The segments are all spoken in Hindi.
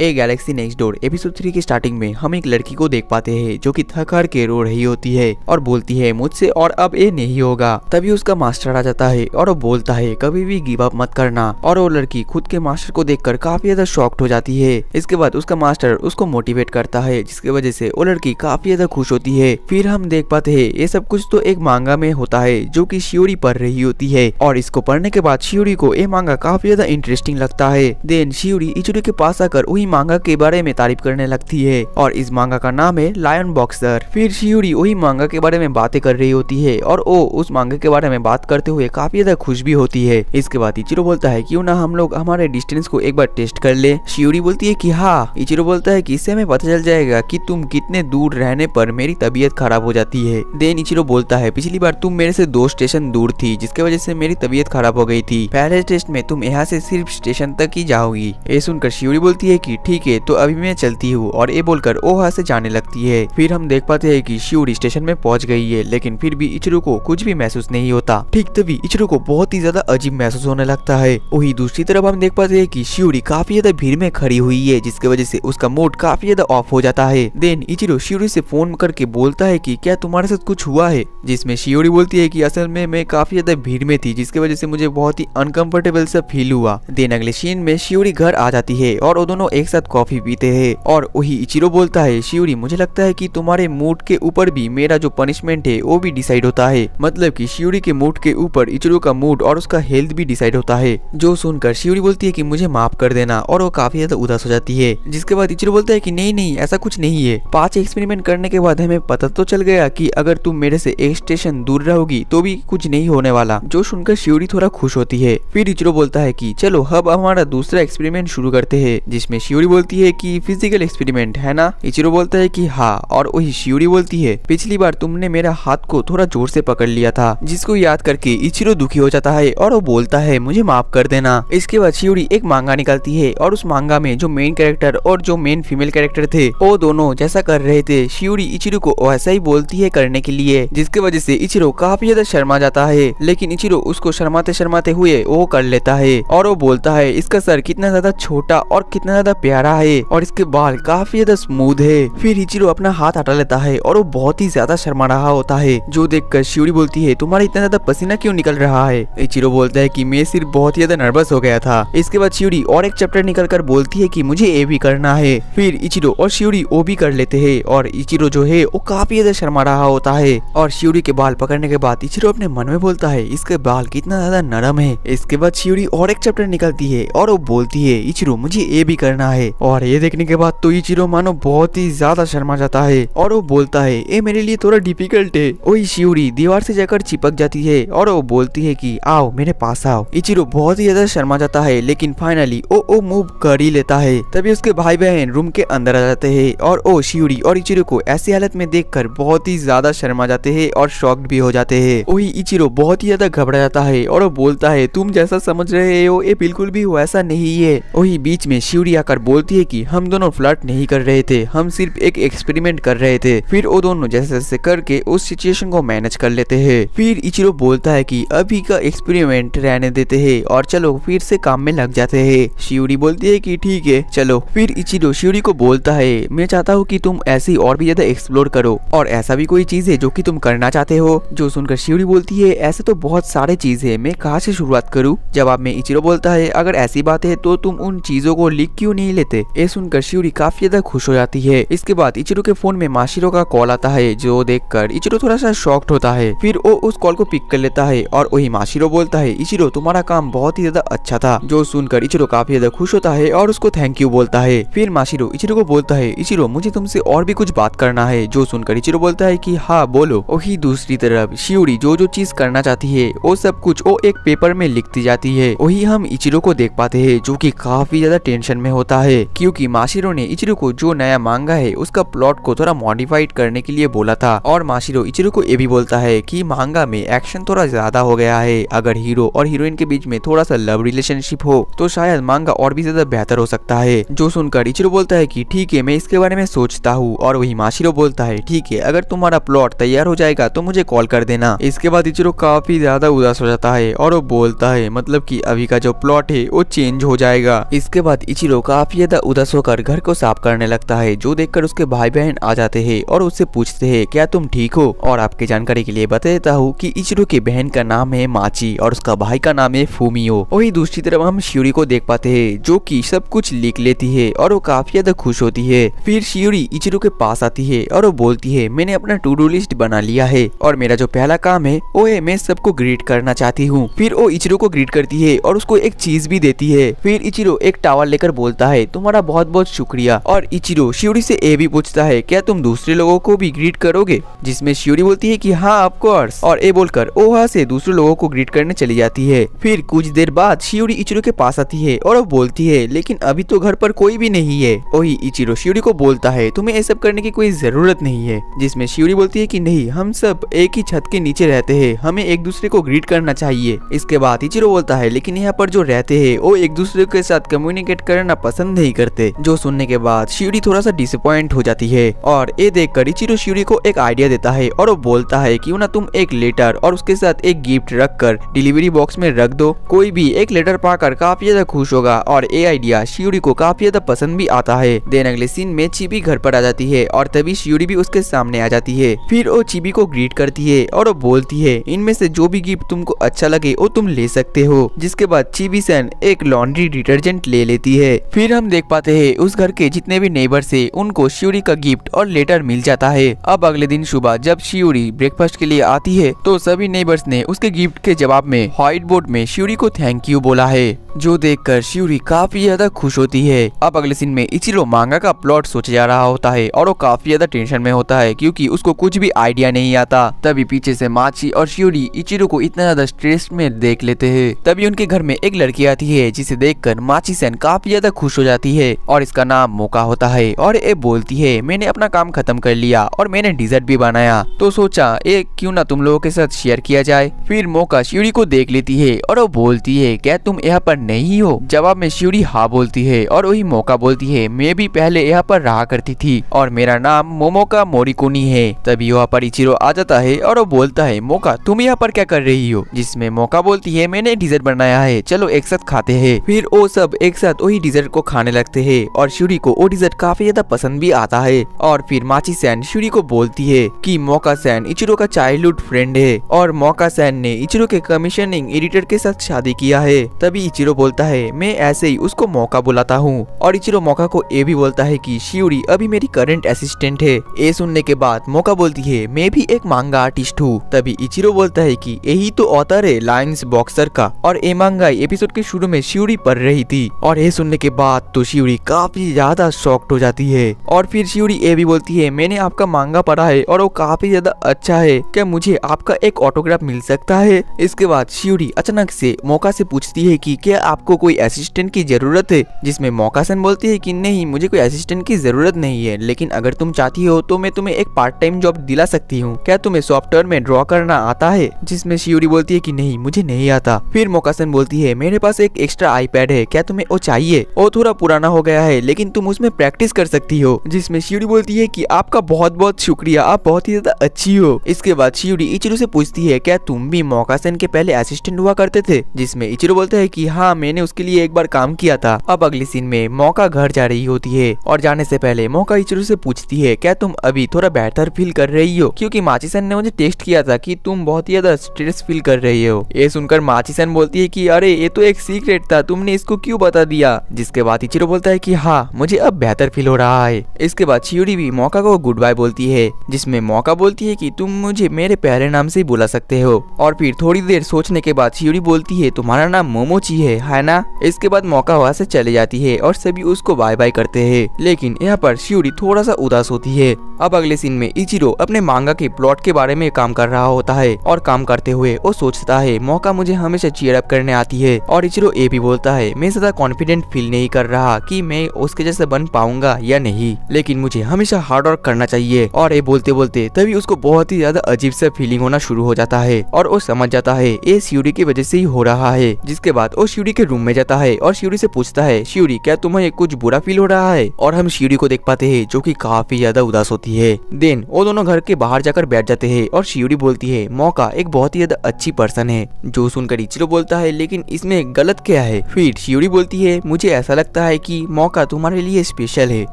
ए galaxy next door episode three की स्टार्टिंग में हम एक लड़की को देख पाते हैं जो कि थक हार के रो रही होती है और बोलती है मुझसे और अब ये नहीं होगा तभी उसका मास्टर आ जाता है और वो बोलता है कभी भी गिव अप मत करना और वो लड़की खुद के मास्टर को देखकर काफी ज्यादा शॉक्ड हो जाती है इसके बाद उसका मास्टर उसको मोटिवेट करता है जिसकी वजह से वो लड़की काफी ज्यादा खुश होती है फिर हम देख पाते है ये सब कुछ तो एक मांगा में होता है जो की शिवरी पढ़ रही होती है और इसको पढ़ने के बाद शिवरी को ये मांगा काफी ज्यादा इंटरेस्टिंग लगता है देन शिवरी इचुरी के पास आकर वही वही मांगा के बारे में तारीफ करने लगती है और इस मांगा का नाम है लायन बॉक्सर फिर शिवरी वही मांगा के बारे में बातें कर रही होती है और वो उस मांगा के बारे में बात करते हुए काफी ज्यादा खुश भी होती है इसके बाद इचिरो बोलता है क्यों ना हम लोग हमारे डिस्टेंस को एक बार टेस्ट कर ले शिवरी बोलती है की हाँ इचिरो बोलता है की इससे हमें पता चल जाएगा कि तुम कितने दूर रहने पर मेरी तबीयत खराब हो जाती है देन इचिरो बोलता है पिछली बार तुम मेरे से दो स्टेशन दूर थी जिसके वजह से मेरी तबीयत खराब हो गई थी पहले टेस्ट में तुम यहाँ से सिर्फ स्टेशन तक ही जाओगी ये सुनकर शिवरी बोलती है कि थी ठीक है तो अभी मैं चलती हूँ और ये बोलकर ओहा से जाने लगती है फिर हम देख पाते हैं कि शिवरी स्टेशन में पहुँच गई है लेकिन फिर भी इचरू को कुछ भी महसूस नहीं होता ठीक तभी इचरू को बहुत ही ज्यादा अजीब महसूस होने लगता है वही दूसरी तरफ हम देख पाते है की शिवरी काफी ज्यादा भीड़ में खड़ी हुई है जिसकी वजह से उसका मूड काफी ज्यादा ऑफ हो जाता है देन इचरू शिवरी से फोन करके बोलता है की क्या तुम्हारे साथ कुछ हुआ है जिसमे शिवरी बोलती है की असल में मैं काफी ज्यादा भीड़ में थी जिसकी वजह से मुझे बहुत ही अनकम्फर्टेबल सा फील हुआ देन अगले सीन में शिवरी घर आ जाती है और वो दोनों एक साथ कॉफी पीते है और वही इचिरो बोलता है शिवरी मुझे लगता है की तुम्हारे मूड के ऊपर भी मेरा जो पनिशमेंट है वो भी डिसाइड होता है मतलब की शिवरी के मूड के ऊपर इचिरो का मूड और उसका हेल्थ भी डिसाइड होता है जो सुनकर शिवरी बोलती है कि मुझे माफ कर देना और वो काफी ज्यादा उदास हो जाती है जिसके बाद इचिरो बोलता है की नहीं नहीं ऐसा कुछ नहीं है पांच एक्सपेरिमेंट करने के बाद हमें पता तो चल गया की अगर तुम मेरे से एक स्टेशन दूर रहोगी तो भी कुछ नहीं होने वाला जो सुनकर शिवरी थोड़ा खुश होती है फिर इचिरो बोलता है की चलो अब हमारा दूसरा एक्सपेरिमेंट शुरू करते हैं जिसमे शियोरी बोलती है कि फिजिकल एक्सपेरिमेंट है ना इचिरो बोलता है कि हाँ और वही शिवरी बोलती है पिछली बार तुमने मेरा हाथ को थोड़ा जोर से पकड़ लिया था जिसको याद करके इचिरो दुखी हो जाता है और वो बोलता है मुझे माफ कर देना इसके बाद शिवरी एक मांगा निकालती है और उस मांगा में जो मेन कैरेक्टर और जो मेन फीमेल कैरेक्टर थे वो दोनों जैसा कर रहे थे शिवरी इचिरो को वैसा ही बोलती है करने के लिए जिसके वजह से इचिरो काफी ज्यादा शर्मा जाता है लेकिन इचिरो उसको शर्माते शर्माते हुए वो कर लेता है और वो बोलता है इसका सर कितना ज्यादा छोटा और कितना ज्यादा प्यारा है और इसके बाल काफी ज्यादा स्मूथ है फिर इचिरो अपना हाथ हटा लेता है और वो बहुत ही ज्यादा शर्मा रहा होता है जो देखकर शिवरी बोलती है तुम्हारा इतना ज्यादा पसीना क्यों निकल रहा है इचिरो बोलता है की मैं सिर्फ बहुत ही ज्यादा नर्वस हो गया था इसके बाद शिवरी और एक चैप्टर निकल कर बोलती है की मुझे ये भी करना है फिर इचिरो और शिवरी वो भी कर लेते है और इचिरो जो है वो काफी ज्यादा शर्मा रहा होता है और शिवरी के बाल पकड़ने के बाद इचिरो अपने मन में बोलता है इसके बाल कितना ज्यादा नरम है इसके बाद शिवरी और एक चैप्टर निकलती है और वो बोलती है इचिरो मुझे ये भी करना है है और ये देखने के बाद तो इचिरो मानो बहुत ही ज्यादा शर्मा जाता है और वो बोलता है ये मेरे लिए थोड़ा डिफिकल्ट है वही शिवरी दीवार से जाकर चिपक जाती है और वो बोलती है की आओ मेरे पास आओ इचिरो बहुत ही ज्यादा शर्मा जाता है लेकिन फाइनली वो वो मूव कर ही लेता है तभी उसके भाई बहन रूम के अंदर आ जाते हैं और वो शिवरी और इचिरो को ऐसी हालत में कर बहुत ही ज्यादा शर्मा जाते है और शॉक भी हो जाते है वही इचिरो बहुत ही ज्यादा घबरा जाता है और वो बोलता है तुम जैसा समझ रहे हो ये बिल्कुल भी वैसा नहीं है वही बीच में शिवरी आकर बोलती है कि हम दोनों फ्लर्ट नहीं कर रहे थे हम सिर्फ एक एक्सपेरिमेंट कर रहे थे फिर वो दोनों जैसे जैसे करके उस सिचुएशन को मैनेज कर लेते हैं फिर इचिरो बोलता है कि अभी का एक्सपेरिमेंट रहने देते हैं और चलो फिर से काम में लग जाते हैं शिवरी बोलती है कि ठीक है चलो फिर इचिरो शिवरी को बोलता है मैं चाहता हूँ कि तुम ऐसी और भी ज्यादा एक्सप्लोर करो और ऐसा भी कोई चीज है जो कि तुम करना चाहते हो जो सुनकर शिवरी बोलती है ऐसे तो बहुत सारे चीज है मैं कहा से शुरुआत करूँ जवाब में इचिरो बोलता है अगर ऐसी बात है तो तुम उन चीजों को लिख क्यों नहीं नहीं लेते ये सुनकर शिवरी काफी ज्यादा खुश हो जाती है इसके बाद इचरू के फोन में माशिरो का कॉल आता है जो देखकर इचिरो थोड़ा सा शॉक्ट होता है फिर वो उस कॉल को पिक कर लेता है और वही माशिरो बोलता है इचिरो तुम्हारा काम बहुत ही ज्यादा अच्छा था जो सुनकर इचिरो काफी ज्यादा खुश होता है और उसको थैंक यू बोलता है फिर माशिरो इचिरो को बोलता है इचिरो मुझे तुमसे और भी कुछ बात करना है जो सुनकर इचिरो बोलता है की हाँ बोलो वही दूसरी तरफ शिवरी जो जो चीज करना चाहती है वो सब कुछ वो एक पेपर में लिखती जाती है वही हम इचिरो को देख पाते है जो की काफी ज्यादा टेंशन में होता करता है क्योंकि माशिरो ने इचिरो को जो नया मांगा है उसका प्लॉट को थोड़ा मॉडिफाइड करने के लिए बोला था और माशिरो इचिरो को ये भी बोलता है कि मांगा में एक्शन थोड़ा ज्यादा हो गया है अगर हीरो और हीरोइन के बीच में थोड़ा सा लव रिलेशनशिप हो तो शायद मांगा और भी ज्यादा बेहतर हो सकता है जो सुनकर इचिरो बोलता है की ठीक है मैं इसके बारे में सोचता हूँ और वही माशिरो बोलता है ठीक है अगर तुम्हारा प्लॉट तैयार हो जाएगा तो मुझे कॉल कर देना इसके बाद इचिरो काफी ज्यादा उदास हो जाता है और वो बोलता है मतलब की अभी का जो प्लॉट है वो चेंज हो जाएगा इसके बाद इचिरो का काफी ज्यादा उदास होकर घर को साफ करने लगता है जो देखकर उसके भाई बहन आ जाते हैं और उससे पूछते हैं क्या तुम ठीक हो और आपकी जानकारी के लिए बता देता हूँ की इचरू की बहन का नाम है माची और उसका भाई का नाम है फूमियो वही दूसरी तरफ हम शिवरी को देख पाते है जो की सब कुछ लिख लेती है और वो काफी ज्यादा खुश होती है फिर शिवरी इचरू के पास आती है और वो बोलती है मैंने अपना टू डू लिस्ट बना लिया है और मेरा जो पहला काम है वो है मैं सबको ग्रीट करना चाहती हूँ फिर वो इचरू को ग्रीट करती है और उसको एक चीज भी देती है फिर इचरू एक टावर लेकर बोलता है है तुम्हारा बहुत बहुत शुक्रिया और इचिरो शिवरी से ये भी पूछता है क्या तुम दूसरे लोगों को भी ग्रीट करोगे जिसमें शिवरी बोलती है कि हाँ ऑफकोर्स और ए बोलकर ओहा से दूसरे लोगों को ग्रीट करने चली जाती है फिर कुछ देर बाद शिवरी इचिरो के पास आती है और बोलती है लेकिन अभी तो घर पर कोई भी नहीं है वही इचिरो शिवरी को बोलता है तुम्हें ये सब करने की कोई जरूरत नहीं है जिसमे शिवरी बोलती है की नहीं हम सब एक ही छत के नीचे रहते है हमें एक दूसरे को ग्रीट करना चाहिए इसके बाद इचिरो बोलता है लेकिन यहाँ पर जो रहते हैं वो एक दूसरे के साथ कम्युनिकेट करना पसंद पसंद नहीं करते जो सुनने के बाद शिवरी थोड़ा सा डिसअपॉइंट हो जाती है और ये देख कर इचिरो शिवरी को एक आइडिया देता है और वो बोलता है की ना तुम एक लेटर और उसके साथ एक गिफ्ट रख कर डिलीवरी बॉक्स में रख दो कोई भी एक लेटर पाकर काफी ज्यादा खुश होगा और ये आइडिया शिवरी को काफी ज्यादा पसंद भी आता है देन अगले सीन में चिबी घर पर आ जाती है और तभी शिवरी भी उसके सामने आ जाती है फिर वो चिबी को ग्रीट करती है और वो बोलती है इनमें से जो भी गिफ्ट तुमको अच्छा लगे वो तुम ले सकते हो जिसके बाद चिबी सन एक लॉन्ड्री डिटर्जेंट ले लेती है फिर फिर हम देख पाते हैं उस घर के जितने भी नेबर है उनको शिवरी का गिफ्ट और लेटर मिल जाता है अब अगले दिन सुबह जब शिवरी ब्रेकफास्ट के लिए आती है तो सभी नेबर्स ने उसके गिफ्ट के जवाब में व्हाइट बोर्ड में शिवरी को थैंक यू बोला है जो देखकर शिवरी काफी ज्यादा खुश होती है अब अगले सीन में इचिरो मांगा का प्लॉट सोच जा रहा होता है और वो काफी ज्यादा टेंशन में होता है क्योंकि उसको कुछ भी आइडिया नहीं आता तभी पीछे से माची और शिवरी इचिरो को इतना ज्यादा स्ट्रेस में देख लेते हैं तभी उनके घर में एक लड़की आती है जिसे देखकर माची सैन काफी ज्यादा खुश हो जाती है और इसका नाम मोका होता है और ये बोलती है मैंने अपना काम खत्म कर लिया और मैंने डिजर्ट भी बनाया तो सोचा ये क्यों ना तुम लोगों के साथ शेयर किया जाए फिर मोका शिवरी को देख लेती है और वो बोलती है क्या तुम यहाँ पर नहीं हो जवाब में शिवरी हाँ बोलती है और वही मोका बोलती है मैं भी पहले यहाँ पर रहा करती थी और मेरा नाम मोमोका मोरिकोनी है तभी वहाँ पर इचिरो आ जाता है और वो बोलता है मोका तुम यहाँ पर क्या कर रही हो जिसमे मोका बोलती है मैंने डिजर्ट बनाया है चलो एक साथ खाते है फिर वो सब एक साथ वही डिजर्ट को खाने लगते है और शूरी को वो डिजर्ट काफी ज्यादा पसंद भी आता है और फिर माची सैन शूरी को बोलती है की मौका सैन इचरो का चाइल्ड फ्रेंड है और मौका सैन ने इचरो के कमीशनिंग एडिटर के साथ शादी किया है तभी इचिरो बोलता है मैं ऐसे ही उसको मौका बुलाता हूँ और इचिरो मौका को ये भी बोलता है की शिवरी अभी मेरी करंट असिस्टेंट है ये सुनने के बाद मौका बोलती है मैं भी एक मांगा आर्टिस्ट हूँ तभी इचिरो बोलता है की यही तो ऑथर है लाइन्स बॉक्सर का और ये मांगा एपिसोड के शुरू में शिवरी पढ़ रही थी और ये सुनने के बाद बाद तो शिवरी काफी ज्यादा शॉक्ट हो जाती है और फिर शिवरी ये भी बोलती है मैंने आपका मांगा पड़ा है और वो काफी ज्यादा अच्छा है क्या मुझे आपका एक ऑटोग्राफ मिल सकता है इसके बाद शिवरी अचानक से मौका से पूछती है कि क्या आपको कोई असिस्टेंट की जरूरत है जिसमें मौकासन बोलती है कि नहीं मुझे कोई असिस्टेंट की जरूरत नहीं है लेकिन अगर तुम चाहती हो तो मैं तुम्हें एक पार्ट टाइम जॉब दिला सकती हूँ क्या तुम्हें सॉफ्टवेयर में ड्रॉ करना आता है जिसमे शिवरी बोलती है की नहीं मुझे नहीं आता फिर मौकासन बोलती है मेरे पास एक एक्स्ट्रा आईपैड है क्या तुम्हें वो चाहिए वो थोड़ा पुराना हो गया है लेकिन तुम उसमें प्रैक्टिस कर सकती हो जिसमें शिवरी बोलती है की आपका बहुत बहुत शुक्रिया आप बहुत ही ज्यादा अच्छी हो इसके बाद शिवरी इचिरो से पूछती है क्या तुम भी मोकासन के पहले असिस्टेंट हुआ करते थे जिसमे इचिरो बोलते है की हाँ मैंने उसके लिए एक बार काम किया था अब अगले सीन में मौका घर जा रही होती है और जाने से पहले मौका इचरू से पूछती है क्या तुम अभी थोड़ा बेहतर फील कर रही हो क्योंकि माचीसन ने मुझे टेस्ट किया था कि तुम बहुत ही ज्यादा स्ट्रेस फील कर रही हो ये सुनकर माचीसन बोलती है कि अरे ये तो एक सीक्रेट था तुमने इसको क्यों बता दिया जिसके बाद बाद इचिरो बोलता है कि हाँ मुझे अब बेहतर फील हो रहा है इसके बाद छियोरी भी मौका को गुड बाय बोलती है जिसमे मौका बोलती है की तुम मुझे मेरे प्यारे नाम से बुला सकते हो और फिर थोड़ी देर सोचने के बाद छियोरी बोलती है तुम्हारा नाम मोमोची है है ना इसके बाद मौका वहाँ से चले जाती है और सभी उसको बाय बाय करते हैं लेकिन यहाँ पर शियोरी थोड़ा सा उदास होती है अब अगले सीन में इचिरो अपने मांगा के प्लॉट के बारे में काम कर रहा होता है और काम करते हुए वो सोचता है मौका मुझे हमेशा चीयर अप करने आती है और इचिरो ये भी बोलता है मैं ज्यादा कॉन्फिडेंट फील नहीं कर रहा कि मैं उसके जैसे बन पाऊंगा या नहीं लेकिन मुझे हमेशा हार्ड वर्क करना चाहिए और ये बोलते बोलते तभी उसको बहुत ही ज्यादा अजीब सा फीलिंग होना शुरू हो जाता है और वो समझ जाता है ये सीढ़ी की वजह से ही हो रहा है जिसके बाद वो सीढ़ी के रूम में जाता है और श्यूरी से पूछता है श्यूरी क्या तुम्हें कुछ बुरा फील हो रहा है और हम सीढ़ी को देख पाते है जो की काफी ज्यादा उदास होती है जाती है देन वो दोनों घर के बाहर जाकर बैठ जाते हैं और शिवरी बोलती है मौका एक बहुत ही ज्यादा अच्छी पर्सन है जो सुनकर इचिरो बोलता है लेकिन इसमें गलत क्या है फिर शिवरी बोलती है मुझे ऐसा लगता है की मौका तुम्हारे लिए स्पेशल है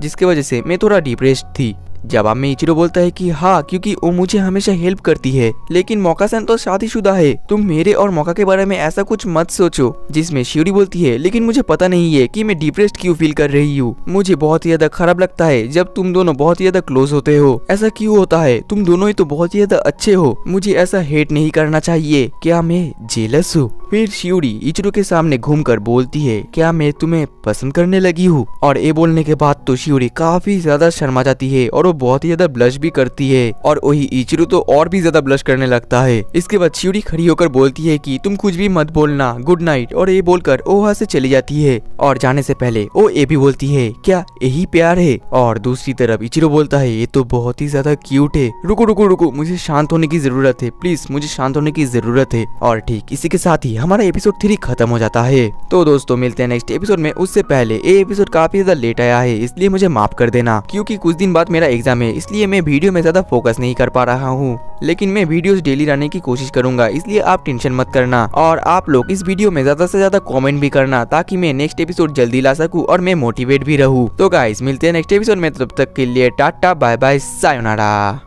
जिसके वजह से मैं थोड़ा डिप्रेस्ड थी जवाब में इचिरो बोलता है कि हाँ क्योंकि वो मुझे हमेशा हेल्प करती है लेकिन सन तो शादीशुदा है तुम मेरे और मौका के बारे में ऐसा कुछ मत सोचो जिसमें शिवरी बोलती है लेकिन मुझे पता नहीं है कि मैं डिप्रेस्ड क्यों फील कर रही हूँ मुझे बहुत ही ज्यादा खराब लगता है जब तुम दोनों बहुत ही ज्यादा क्लोज होते हो ऐसा क्यूँ होता है तुम दोनों ही तो बहुत ही ज्यादा अच्छे हो मुझे ऐसा हेट नहीं करना चाहिए क्या मैं जेलस हूँ फिर शिवरी इचरू के सामने घूम बोलती है क्या मैं तुम्हें पसंद करने लगी हूँ और ये बोलने के बाद तो शिवरी काफी ज्यादा शर्मा जाती है और वो बहुत ही ज्यादा ब्लश भी करती है और वही इचिरू तो और भी ज्यादा ब्लश करने लगता है इसके बाद शिवरी खड़ी होकर बोलती है की तुम कुछ भी मत बोलना गुड नाइट और ये बोलकर वो वहाँ ऐसी चली जाती है और जाने से पहले वो ये भी बोलती है क्या यही प्यार है और दूसरी तरफ इचिरो बोलता है ये तो बहुत ही ज्यादा क्यूट है रुको रुको रुको मुझे शांत होने की जरूरत है प्लीज मुझे शांत होने की जरूरत है और ठीक इसी के साथ ही हमारा एपिसोड थ्री खत्म हो जाता है तो दोस्तों मिलते हैं नेक्स्ट एपिसोड में उससे पहले ये एपिसोड काफी ज्यादा लेट आया है इसलिए मुझे माफ कर देना क्यूँकी कुछ दिन बाद मेरा एग्जाम एग्जाम है इसलिए मैं वीडियो में ज्यादा फोकस नहीं कर पा रहा हूँ लेकिन मैं वीडियोस डेली लाने की कोशिश करूंगा इसलिए आप टेंशन मत करना और आप लोग इस वीडियो में ज्यादा से ज्यादा कमेंट भी करना ताकि मैं नेक्स्ट एपिसोड जल्दी ला सकूं और मैं मोटिवेट भी रहूं तो गाइस मिलते हैं नेक्स्ट एपिसोड में तब तक के लिए टाटा बाय बाय सायोनारा